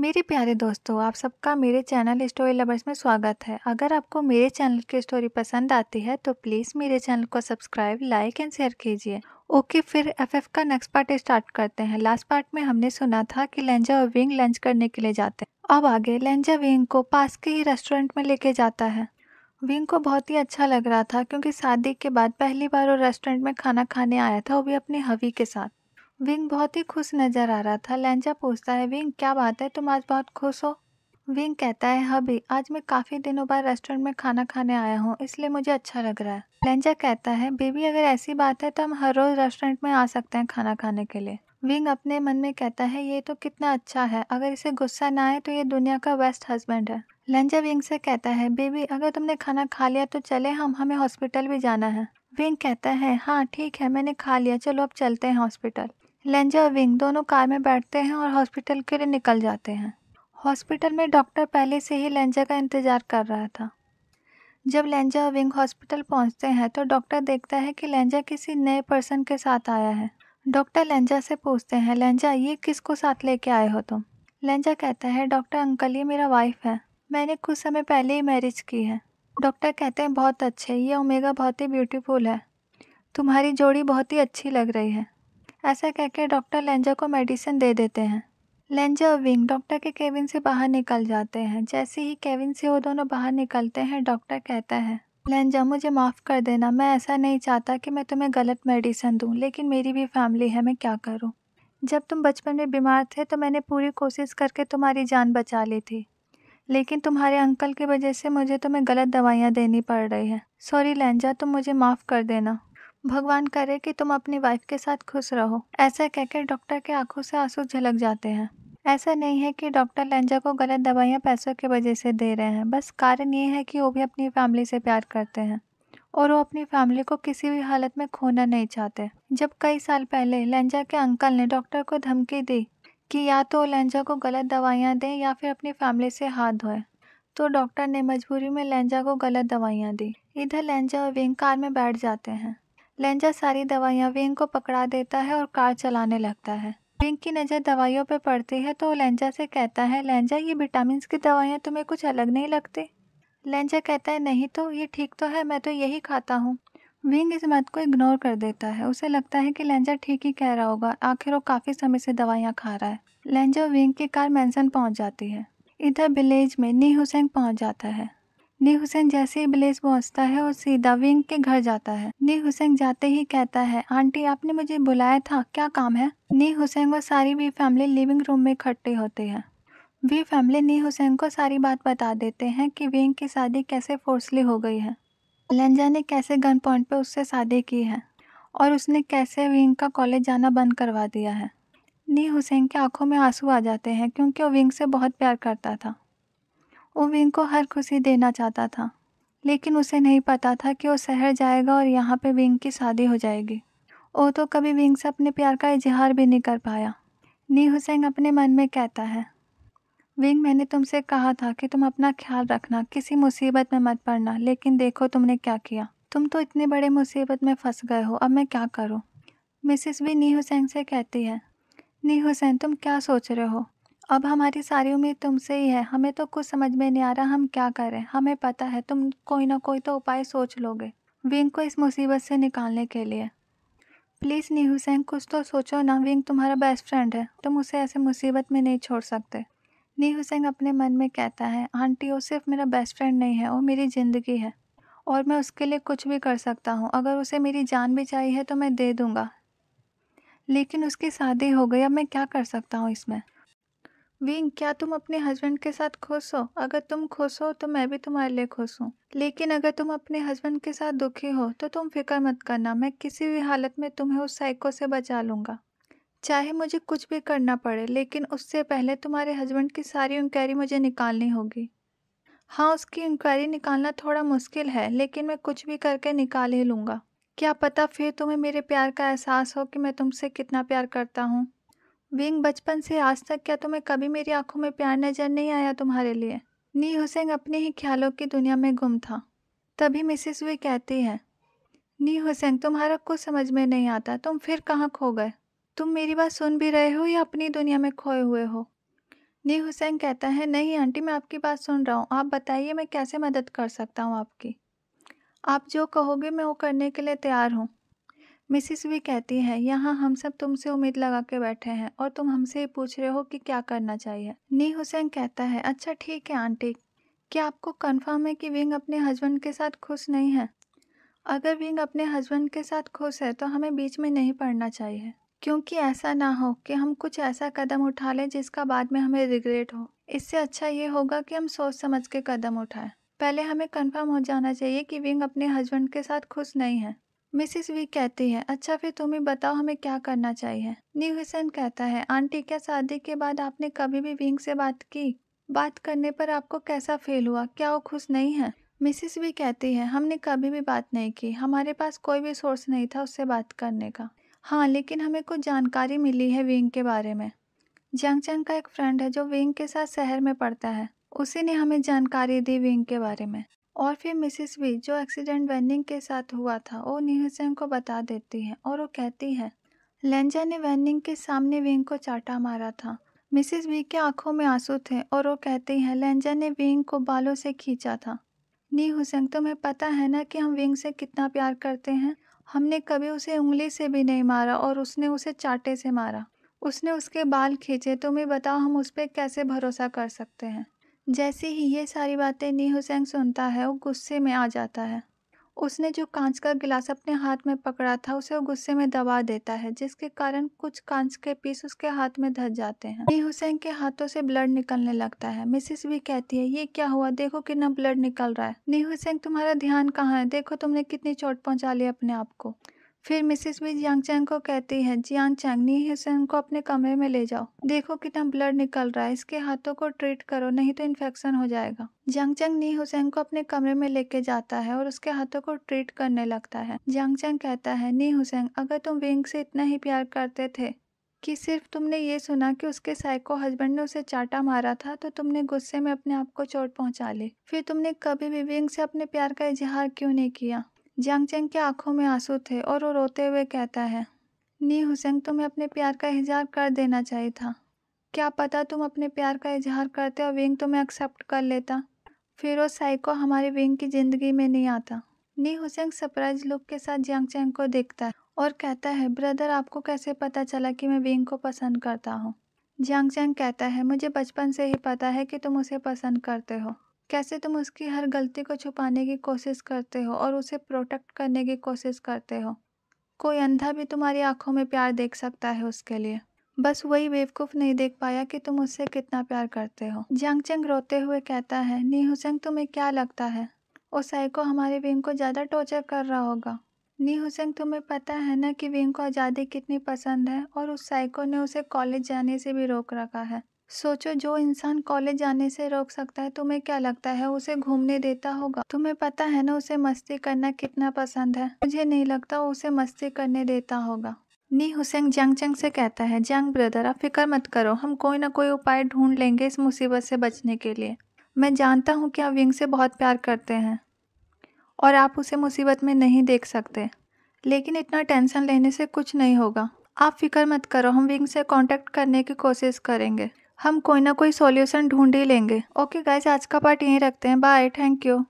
मेरे प्यारे दोस्तों आप सबका मेरे चैनल स्टोरी लवर्स में स्वागत है अगर आपको मेरे चैनल की स्टोरी पसंद आती है तो प्लीज़ मेरे चैनल को सब्सक्राइब लाइक एंड शेयर कीजिए ओके फिर एफएफ का नेक्स्ट पार्ट स्टार्ट करते हैं लास्ट पार्ट में हमने सुना था कि लेंजा और विंग लंच करने के लिए जाते हैं अब आगे लेंजा विंग को पास के ही रेस्टोरेंट में लेके जाता है विंग को बहुत ही अच्छा लग रहा था क्योंकि शादी के बाद पहली बार वो रेस्टोरेंट में खाना खाने आया था वो भी अपनी हवी के साथ विंग बहुत ही खुश नजर आ रहा था लैंजा पूछता है विंग क्या बात है तुम आज बहुत खुश हो विंग कहता है हबी हाँ आज मैं काफ़ी दिनों बाद रेस्टोरेंट में खाना खाने आया हूँ इसलिए मुझे अच्छा लग रहा है लेंजा कहता है बेबी अगर ऐसी बात है तो हम हर रोज़ रेस्टोरेंट में आ सकते हैं खाना खाने के लिए विंग अपने मन में कहता है ये तो कितना अच्छा है अगर इसे गुस्सा ना आए तो ये दुनिया का बेस्ट हस्बैंड है लेंजा विंग से कहता है बेबी अगर तुमने खाना खा लिया तो चले हम हमें हॉस्पिटल भी जाना है विंग कहता है हाँ ठीक है मैंने खा लिया चलो अब चलते हैं हॉस्पिटल लेंजा विंग दोनों कार में बैठते हैं और हॉस्पिटल के लिए निकल जाते हैं हॉस्पिटल में डॉक्टर पहले से ही लेंजा का इंतज़ार कर रहा था जब लेंजा और विंग हॉस्पिटल पहुंचते हैं तो डॉक्टर देखता है कि लेंजा किसी नए पर्सन के साथ आया है डॉक्टर लेंजा से पूछते हैं लेंजा ये किसको साथ लेके आए हो तुम लेंजा कहता है डॉक्टर अंकल ये मेरा वाइफ है मैंने कुछ समय पहले ही मैरिज की है डॉक्टर कहते हैं बहुत अच्छे ये ओमेगा बहुत ही ब्यूटीफुल है तुम्हारी जोड़ी बहुत ही अच्छी लग रही है ऐसा कहकर डॉक्टर लेंजा को मेडिसिन दे देते हैं लेंजा विंग डॉक्टर के केविन से बाहर निकल जाते हैं जैसे ही केविन से वो दोनों बाहर निकलते हैं डॉक्टर कहता है लेंजा मुझे माफ़ कर देना मैं ऐसा नहीं चाहता कि मैं तुम्हें गलत मेडिसिन दूँ लेकिन मेरी भी फैमिली है मैं क्या करूँ जब तुम बचपन में बीमार थे तो मैंने पूरी कोशिश करके तुम्हारी जान बचा ली थी लेकिन तुम्हारे अंकल की वजह से मुझे तुम्हें गलत दवाइयाँ देनी पड़ रही हैं सॉरी लेंजा तुम मुझे माफ़ कर देना भगवान करे कि तुम अपनी वाइफ के साथ खुश रहो ऐसा कहकर डॉक्टर के आंखों से आंसू झलक जाते हैं ऐसा नहीं है कि डॉक्टर लेंजा को गलत दवाइयाँ पैसों के वजह से दे रहे हैं बस कारण ये है कि वो भी अपनी फैमिली से प्यार करते हैं और वो अपनी फैमिली को किसी भी हालत में खोना नहीं चाहते जब कई साल पहले लेंजा के अंकल ने डॉक्टर को धमकी दी कि या तो लेंजा को गलत दवाइयाँ दें या फिर अपनी फैमिली से हाथ धोए तो डॉक्टर ने मजबूरी में लेंजा को गलत दवाइयाँ दी इधर लेंजा और विंग कार में बैठ जाते हैं लेंजा सारी दवाइयाँ विंग को पकड़ा देता है और कार चलाने लगता है विंग की नज़र दवाइयों पर पड़ती है तो लेंजा से कहता है लेंजा ये विटामिन की दवाइयाँ तुम्हें कुछ अलग नहीं लगती लेंजा कहता है नहीं तो ये ठीक तो है मैं तो यही खाता हूँ विंग इस बात को इग्नोर कर देता है उसे लगता है कि लेंजा ठीक ही कह रहा होगा आखिर वो काफ़ी समय से दवाइयाँ खा रहा है लेंजा विंग की कार मैंसन पहुँच जाती है इधर विलेज में नी हुसैन पहुँच जाता है नी हुसैन जैसे ही ब्लेस पहुंचता है और सीधा विंग के घर जाता है नी हुसैन जाते ही कहता है आंटी आपने मुझे बुलाया था क्या काम है नी हुसैन और सारी वी फैमिली लिविंग रूम में इकट्ठे होते हैं वी फैमिली नी हुसैन को सारी बात बता देते हैं कि विंग की शादी कैसे फोर्सली हो गई है लंजा ने कैसे गन पॉइंट पर उससे शादी की है और उसने कैसे विंग का कॉलेज जाना बंद करवा दिया है नी हुसैन की आंखों में आंसू आ जाते हैं क्योंकि वो विंग से बहुत प्यार करता था विंग को हर खुशी देना चाहता था लेकिन उसे नहीं पता था कि वो शहर जाएगा और यहाँ पे विंग की शादी हो जाएगी ओ तो कभी विंग से अपने प्यार का इजहार भी नहीं कर पाया नी हुसैन अपने मन में कहता है विंग मैंने तुमसे कहा था कि तुम अपना ख्याल रखना किसी मुसीबत में मत पड़ना लेकिन देखो तुमने क्या किया तुम तो इतने बड़े मुसीबत में फंस गए हो अब मैं क्या करूँ मिसिस भी नी हुसैन से कहती है नी हुसैन तुम क्या सोच रहे हो अब हमारी सारी उम्मीद तुमसे ही है हमें तो कुछ समझ में नहीं आ रहा हम क्या करें हमें पता है तुम कोई ना कोई तो उपाय सोच लोगे विंग को इस मुसीबत से निकालने के लिए प्लीज़ नीहू हुसैन कुछ तो सोचो ना विंग तुम्हारा बेस्ट फ्रेंड है तुम उसे ऐसे मुसीबत में नहीं छोड़ सकते नीहू हुसैन अपने मन में कहता है आंटी वो सिर्फ मेरा बेस्ट फ्रेंड नहीं है वो मेरी ज़िंदगी है और मैं उसके लिए कुछ भी कर सकता हूँ अगर उसे मेरी जान भी चाहिए तो मैं दे दूँगा लेकिन उसकी शादी हो गई अब मैं क्या कर सकता हूँ इसमें विंग क्या तुम अपने हस्बैंड के साथ खुश हो अगर तुम खुश हो तो मैं भी तुम्हारे लिए खुश हूँ लेकिन अगर तुम अपने हस्बैंड के साथ दुखी हो तो तुम फिक्र मत करना मैं किसी भी हालत में तुम्हें उस साइको से बचा लूँगा चाहे मुझे कुछ भी करना पड़े लेकिन उससे पहले तुम्हारे हस्बैंड की सारी इंक्वायरी मुझे निकालनी होगी हाँ उसकी इंक्वायरी निकालना थोड़ा मुश्किल है लेकिन मैं कुछ भी करके निकाल ही लूँगा क्या पता फिर तुम्हें मेरे प्यार का एहसास हो कि मैं तुमसे कितना प्यार करता हूँ विंग बचपन से आज तक क्या तुम्हें कभी मेरी आंखों में प्यार नजर नहीं आया तुम्हारे लिए नी हुसैन अपने ही ख्यालों की दुनिया में गुम था तभी मिसेस वे कहती है नी हुसैन तुम्हारा कुछ समझ में नहीं आता तुम फिर कहाँ खो गए तुम मेरी बात सुन भी रहे हो या अपनी दुनिया में खोए हुए हो नी हुसैन कहता है नहीं आंटी मैं आपकी बात सुन रहा हूँ आप बताइए मैं कैसे मदद कर सकता हूँ आपकी आप जो कहोगे मैं वो करने के लिए तैयार हूँ मिसिस भी कहती हैं यहाँ हम सब तुमसे उम्मीद लगा के बैठे हैं और तुम हमसे पूछ रहे हो कि क्या करना चाहिए नी हुसैन कहता है अच्छा ठीक है आंटी क्या आपको कन्फर्म है कि विंग अपने हस्बैंड के साथ खुश नहीं है अगर विंग अपने हस्बैंड के साथ खुश है तो हमें बीच में नहीं पड़ना चाहिए क्योंकि ऐसा ना हो कि हम कुछ ऐसा कदम उठा लें जिसका बाद में हमें रिग्रेट हो इससे अच्छा ये होगा कि हम सोच समझ के कदम उठाएं पहले हमें कंफर्म हो जाना चाहिए कि विंग अपने हस्बैंड के साथ खुश नहीं है मिसिस वी कहती है अच्छा फिर तुम्हें बताओ हमें क्या करना चाहिए न्यू हुसैन कहता है आंटी क्या शादी के बाद आपने कभी भी विंग से बात की बात करने पर आपको कैसा फील हुआ क्या वो खुश नहीं है मिसिस भी कहती है हमने कभी भी बात नहीं की हमारे पास कोई भी सोर्स नहीं था उससे बात करने का हाँ लेकिन हमें कुछ जानकारी मिली है विंग के बारे में जंग चंग का एक फ्रेंड है जो विंग के साथ शहर में पड़ता है उसी ने हमें जानकारी दी विंग के बारे में और फिर मिसिस वी जो एक्सीडेंट वैनिंग के साथ हुआ था वो न्यूसेन को बता देती है और वो कहती है लेंजा ने वैनिंग के सामने विंग को चाटा मारा था मिसिस वी के आंखों में आंसू थे और वो कहती है लेंजा ने विंग को बालों से खींचा था नी हुसैन तुम्हें पता है ना कि हम विंग से कितना प्यार करते हैं हमने कभी उसे उंगली से भी नहीं मारा और उसने उसे चाटे से मारा उसने उसके बाल खींचे तुम्हें बताओ हम उस पर कैसे भरोसा कर सकते हैं जैसे ही ये सारी बातें नी हुसैन सुनता है वो गुस्से में आ जाता है उसने जो कांच का गिलास अपने हाथ में पकड़ा था उसे वो गुस्से में दबा देता है जिसके कारण कुछ कांच के पीस उसके हाथ में धस जाते हैं नी हुसैन के हाथों से ब्लड निकलने लगता है मिसिस भी कहती है ये क्या हुआ देखो कितना ब्लड निकल रहा है नी हुसैन तुम्हारा ध्यान कहाँ है देखो तुमने कितनी चोट पहुँचा ली अपने आप को फिर मिसेस भी जियांग चैंग को कहती है जियांग चैंग नी हिसन को अपने कमरे में ले जाओ देखो कितना ब्लड निकल रहा है इसके हाथों को ट्रीट करो नहीं तो इन्फेक्शन हो जाएगा जियांग चंग नी हुसैन को अपने कमरे में लेके जाता है और उसके हाथों को ट्रीट करने लगता है जियांग चंग कहता है नी हुसैन अगर तुम विंग से इतना ही प्यार करते थे कि सिर्फ तुमने ये सुना कि उसके साइको हस्बैंड ने उसे चाटा मारा था तो तुमने गुस्से में अपने आप को चोट पहुंचा ली फिर तुमने कभी भी विंग से अपने प्यार का इजहार क्यों नहीं किया चेंग की आंखों में आंसू थे और वो रोते हुए कहता है नी हुसेंग तुम्हें अपने प्यार का इजहार कर देना चाहिए था क्या पता तुम अपने प्यार का इजहार करते और विंग तुम्हें एक्सेप्ट कर लेता फिर वो साइको हमारे विंग की ज़िंदगी में नहीं आता नी हुसैन सरप्राइज लुक के साथ चेंग को देखता है और कहता है ब्रदर आपको कैसे पता चला कि मैं विंग को पसंद करता हूँ चेंग कहता है मुझे बचपन से ही पता है कि तुम उसे पसंद करते हो कैसे तुम उसकी हर गलती को छुपाने की कोशिश करते हो और उसे प्रोटेक्ट करने की कोशिश करते हो कोई अंधा भी तुम्हारी आंखों में प्यार देख सकता है उसके लिए बस वही बेवकूफ़ नहीं देख पाया कि तुम उससे कितना प्यार करते हो जंगचंग रोते हुए कहता है नी हुसैंग तुम्हें क्या लगता है ओ साइको हमारे विंग को ज़्यादा टॉर्चर कर रहा होगा नी हुसैंग तुम्हें पता है ना कि विंग को आज़ादी कितनी पसंद है और उस साइको ने उसे कॉलेज जाने से भी रोक रखा है सोचो जो इंसान कॉलेज जाने से रोक सकता है तुम्हें क्या लगता है उसे घूमने देता होगा तुम्हें पता है ना उसे मस्ती करना कितना पसंद है मुझे नहीं लगता उसे मस्ती करने देता होगा नी हुसैन जंग चंग से कहता है जंग ब्रदर आप फिक्र मत करो हम कोई ना कोई उपाय ढूंढ लेंगे इस मुसीबत से बचने के लिए मैं जानता हूँ कि आप विंग से बहुत प्यार करते हैं और आप उसे मुसीबत में नहीं देख सकते लेकिन इतना टेंशन लेने से कुछ नहीं होगा आप फिक्र मत करो हम विंग से कांटेक्ट करने की कोशिश करेंगे हम कोई ना कोई सॉल्यूशन ढूंढ ही लेंगे ओके गाइज आज का पार्ट यहीं रखते हैं बाय थैंक यू